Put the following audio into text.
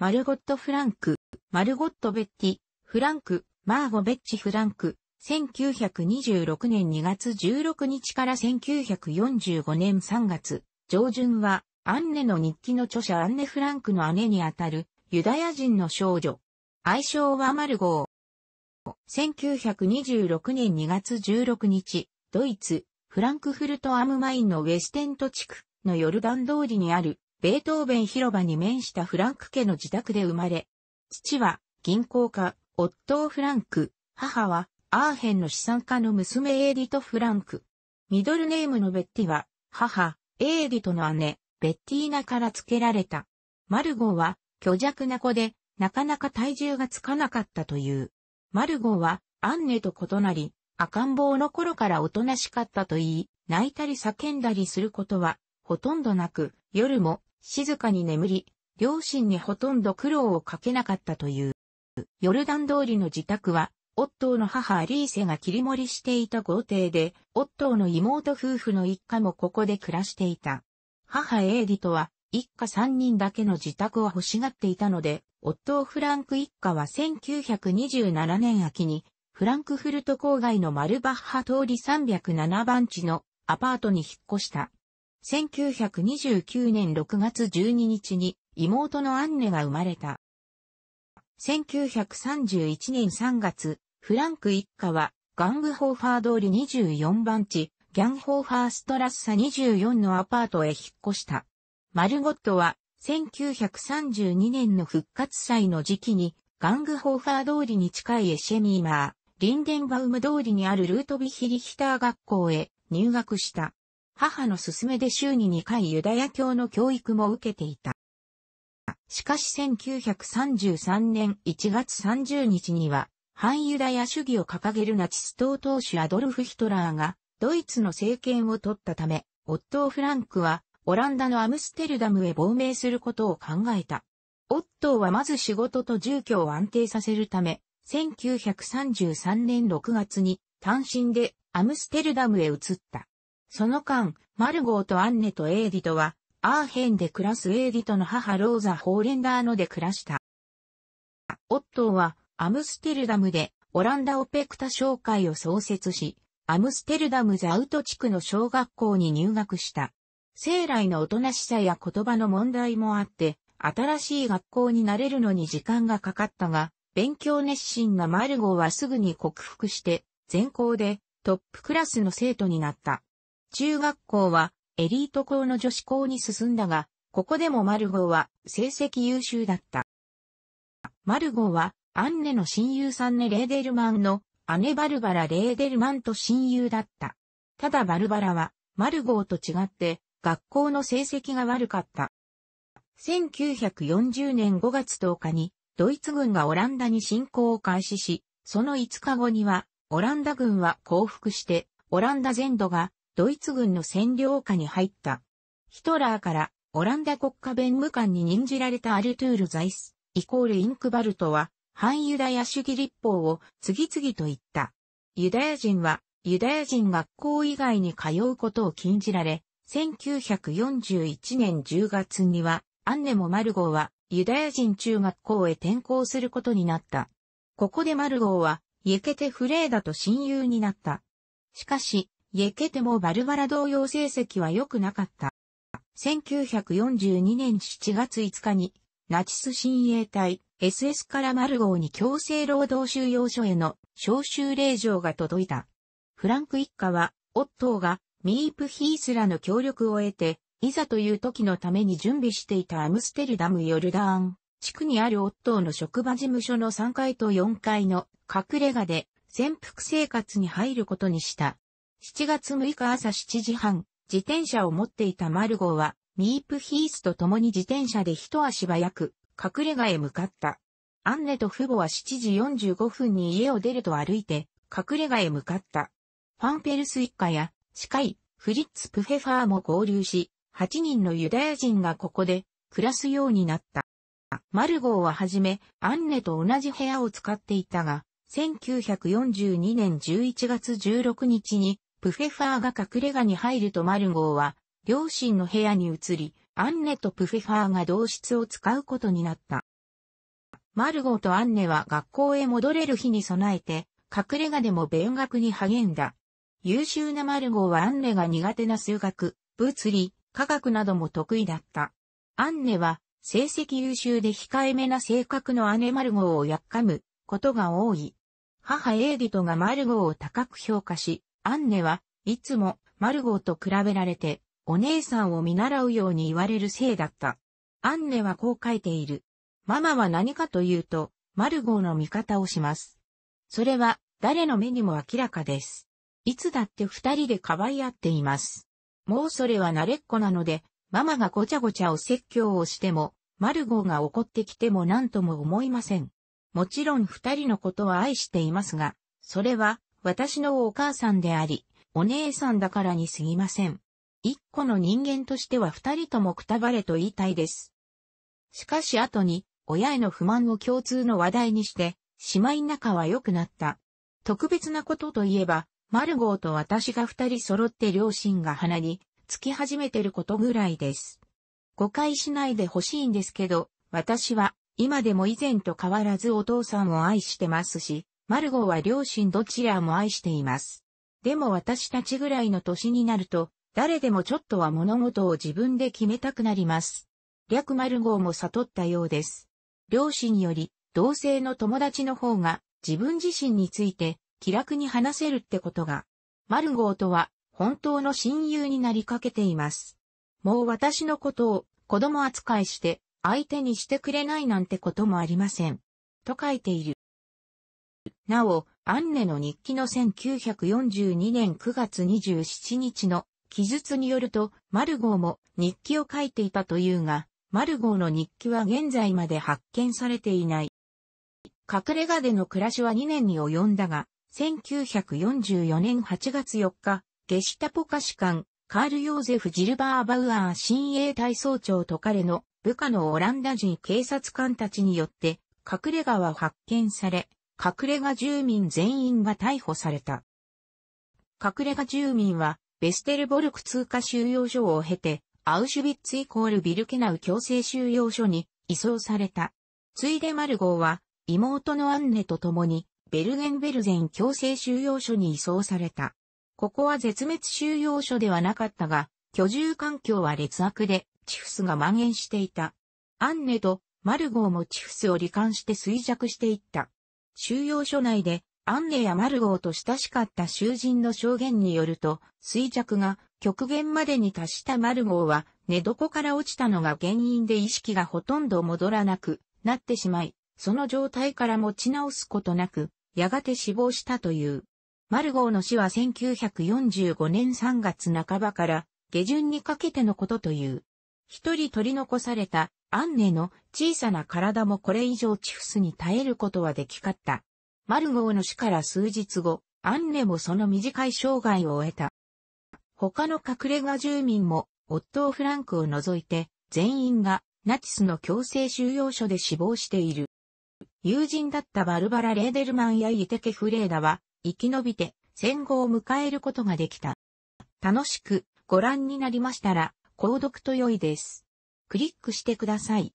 マルゴット・フランク、マルゴット・ベッティ、フランク、マーゴ・ベッチ・フランク、1926年2月16日から1945年3月、上旬は、アンネの日記の著者アンネ・フランクの姉にあたる、ユダヤ人の少女。愛称はマルゴー。1926年2月16日、ドイツ、フランクフルト・アムマインのウェステント地区のヨルダン通りにあるベートーベン広場に面したフランク家の自宅で生まれ、父は銀行家、オットー・フランク、母はアーヘンの資産家の娘エーディト・フランク。ミドルネームのベッティは、母、エーディトの姉、ベッティーナから付けられた。マルゴーは虚弱な子で、なかなか体重がつかなかったという。マルゴーは、アンネと異なり、赤ん坊の頃からおとなしかったと言い、泣いたり叫んだりすることは、ほとんどなく、夜も静かに眠り、両親にほとんど苦労をかけなかったという。ヨルダン通りの自宅は、オットーの母アリーセが切り盛りしていた豪邸で、オットーの妹夫婦の一家もここで暮らしていた。母エーディとは、一家三人だけの自宅を欲しがっていたので、オットー・フランク一家は1927年秋に、フランクフルト郊外のマルバッハ通り307番地のアパートに引っ越した。1929年6月12日に妹のアンネが生まれた。1931年3月、フランク一家はガングホーファー通り24番地、ギャンホーファーストラッサ24のアパートへ引っ越した。マルゴットは1932年の復活祭の時期にガングホーファー通りに近いエシェミーマー、リンデンバウム通りにあるルートビヒリヒター学校へ入学した。母の勧めで週に2回ユダヤ教の教育も受けていた。しかし1933年1月30日には、反ユダヤ主義を掲げるナチス党党首アドルフ・ヒトラーが、ドイツの政権を取ったため、オットー・フランクは、オランダのアムステルダムへ亡命することを考えた。オットーはまず仕事と住居を安定させるため、1933年6月に単身でアムステルダムへ移った。その間、マルゴーとアンネとエーディトは、アーヘンで暮らすエーディトの母ローザ・ホーレンダーノで暮らした。オットーは、アムステルダムで、オランダオペクタ商会を創設し、アムステルダムザウト地区の小学校に入学した。生来のおとなしさや言葉の問題もあって、新しい学校になれるのに時間がかかったが、勉強熱心なマルゴーはすぐに克服して、全校でトップクラスの生徒になった。中学校はエリート校の女子校に進んだが、ここでもマルゴーは成績優秀だった。マルゴーはアンネの親友サンネ・レーデルマンの姉バルバラ・レーデルマンと親友だった。ただバルバラはマルゴーと違って学校の成績が悪かった。1940年5月10日にドイツ軍がオランダに侵攻を開始し、その5日後にはオランダ軍は降伏してオランダ全土がドイツ軍の占領下に入った。ヒトラーからオランダ国家弁務官に任じられたアルトゥール・ザイス、イコール・インクバルトは、反ユダヤ主義立法を次々と言った。ユダヤ人は、ユダヤ人学校以外に通うことを禁じられ、1941年10月には、アンネもマルゴーは、ユダヤ人中学校へ転校することになった。ここでマルゴーは、イエケテ・フレーダと親友になった。しかし、イケテもバルバラ同様成績は良くなかった。1942年7月5日に、ナチス親衛隊 SS からマルゴーに強制労働収容所への招集令状が届いた。フランク一家は、オットーがミープヒースらの協力を得て、いざという時のために準備していたアムステルダムヨルダーン地区にあるオットーの職場事務所の3階と4階の隠れ家で潜伏生活に入ることにした。7月6日朝7時半、自転車を持っていたマルゴーは、ミープヒースと共に自転車で一足早く、隠れ家へ向かった。アンネと父母は7時45分に家を出ると歩いて、隠れ家へ向かった。ファンペルス一家や、司会、フリッツ・プフェファーも合流し、8人のユダヤ人がここで、暮らすようになった。マルゴーははじめ、アンネと同じ部屋を使っていたが、1942年11月16日にプフェファーが隠れ家に入るとマルゴーは、両親の部屋に移り、アンネとプフェファーが同室を使うことになった。マルゴーとアンネは学校へ戻れる日に備えて、隠れ家でも勉学に励んだ。優秀なマルゴーはアンネが苦手な数学、物理、科学なども得意だった。アンネは、成績優秀で控えめな性格の姉マルゴーをやっかむことが多い。母エーディトがマルゴーを高く評価し、アンネはいつもマルゴーと比べられてお姉さんを見習うように言われるせいだった。アンネはこう書いている。ママは何かというと、マルゴーの味方をします。それは誰の目にも明らかです。いつだって二人で可愛合っています。もうそれは慣れっこなので、ママがごちゃごちゃお説教をしても、マルゴーが怒ってきても何とも思いません。もちろん二人のことは愛していますが、それは私のお母さんであり、お姉さんだからにすぎません。一個の人間としては二人ともくたばれと言いたいです。しかし後に、親への不満を共通の話題にして、姉妹仲は良くなった。特別なことといえば、マルゴーと私が二人揃って両親が鼻につき始めてることぐらいです。誤解しないでほしいんですけど、私は今でも以前と変わらずお父さんを愛してますし、マルゴーは両親どちらも愛しています。でも私たちぐらいの年になると、誰でもちょっとは物事を自分で決めたくなります。略マルゴーも悟ったようです。両親より、同性の友達の方が、自分自身について、気楽に話せるってことが、マルゴーとは、本当の親友になりかけています。もう私のことを、子供扱いして、相手にしてくれないなんてこともありません。と書いている。なお、アンネの日記の1942年9月27日の記述によると、マルゴーも日記を書いていたというが、マルゴーの日記は現在まで発見されていない。隠れ家での暮らしは2年に及んだが、1944年8月4日、ゲシュタポカ士官、カール・ヨーゼフ・ジルバー・バウアー親衛隊総長と彼の部下のオランダ人警察官たちによって、隠れ家は発見され、隠れ家住民全員が逮捕された。隠れ家住民は、ベステルボルク通過収容所を経て、アウシュビッツイコールビルケナウ強制収容所に移送された。ついでマルゴーは、妹のアンネと共に、ベルゲンベルゼン強制収容所に移送された。ここは絶滅収容所ではなかったが、居住環境は劣悪で、チフスが蔓延していた。アンネとマルゴーもチフスを罹患して衰弱していった。収容所内でアンネやマルゴーと親しかった囚人の証言によると、衰弱が極限までに達したマルゴーは寝床から落ちたのが原因で意識がほとんど戻らなくなってしまい、その状態から持ち直すことなく、やがて死亡したという。マルゴーの死は1945年3月半ばから下旬にかけてのことという。一人取り残されたアンネの小さな体もこれ以上チフスに耐えることはできかった。マルゴーの死から数日後、アンネもその短い生涯を終えた。他の隠れ家住民も、夫をフランクを除いて、全員がナチスの強制収容所で死亡している。友人だったバルバラ・レーデルマンやイテケ・フレーダは、生き延びて戦後を迎えることができた。楽しくご覧になりましたら、購読と良いです。クリックしてください。